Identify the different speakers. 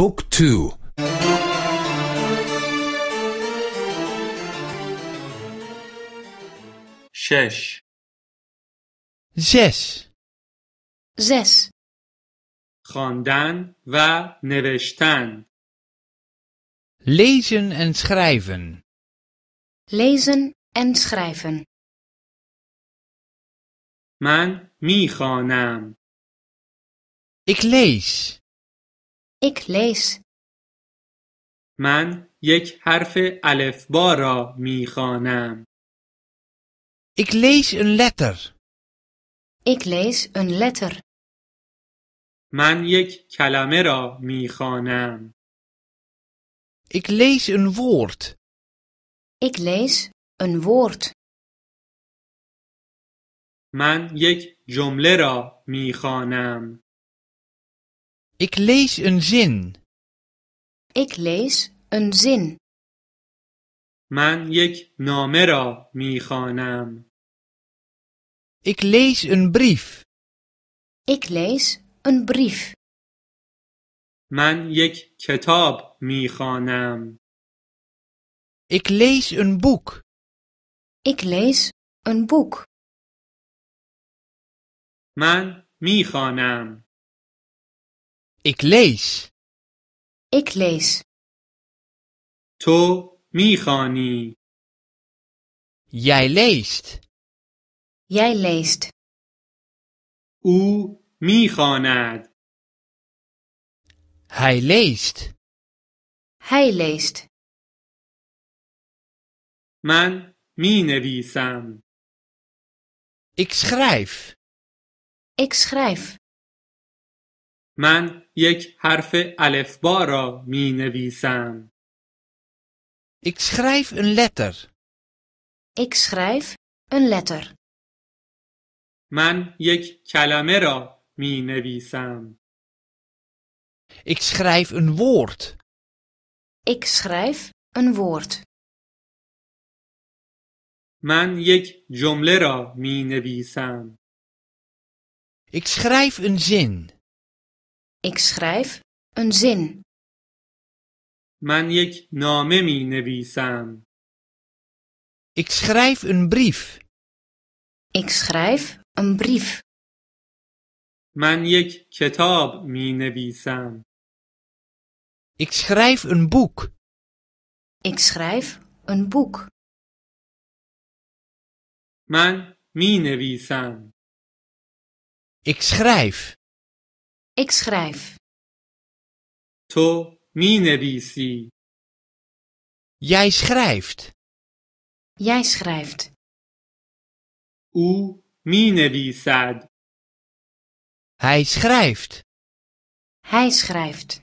Speaker 1: Book 2 6 6 6 خواندن و نوشتن lezen en schrijven lezen en schrijven من میخوانم ik lees ik lees. Man yek harf alef ba ra mikhanam. Ik lees een letter. Ik lees een letter. Man yek kalame ra mikhanam. Ik lees een woord. Ik lees een woord. Man yek jomle ra ik lees een zin. Ik lees een zin. من یک نامه را naam. Ik lees een brief. Ik lees een brief. من یک کتاب naam. Ik lees een boek. Ik lees een boek. من میخوانم. Ik lees. Ik lees. To میخوانی. Jij leest. Jij leest. او میخواند. Hij leest. Hij leest. Man می Ik schrijf. Ik schrijf. من یک حرف الفبا را می نویسم. Ik schrijf een letter. Ik schrijf een letter. من یک کلمه را می نویسم. Ik schrijf een woord. Ik schrijf een woord. من یک جمله را می نویسم. Ik schrijf een zin ik schrijf een zin. Man yek name می Ik schrijf een brief. Ik schrijf een brief. Man yek ketab Ik schrijf een boek. Ik schrijf een boek. Man Ik schrijf. Ik schrijf. To می Jij schrijft. Jij schrijft. U می Hij schrijft. Hij schrijft.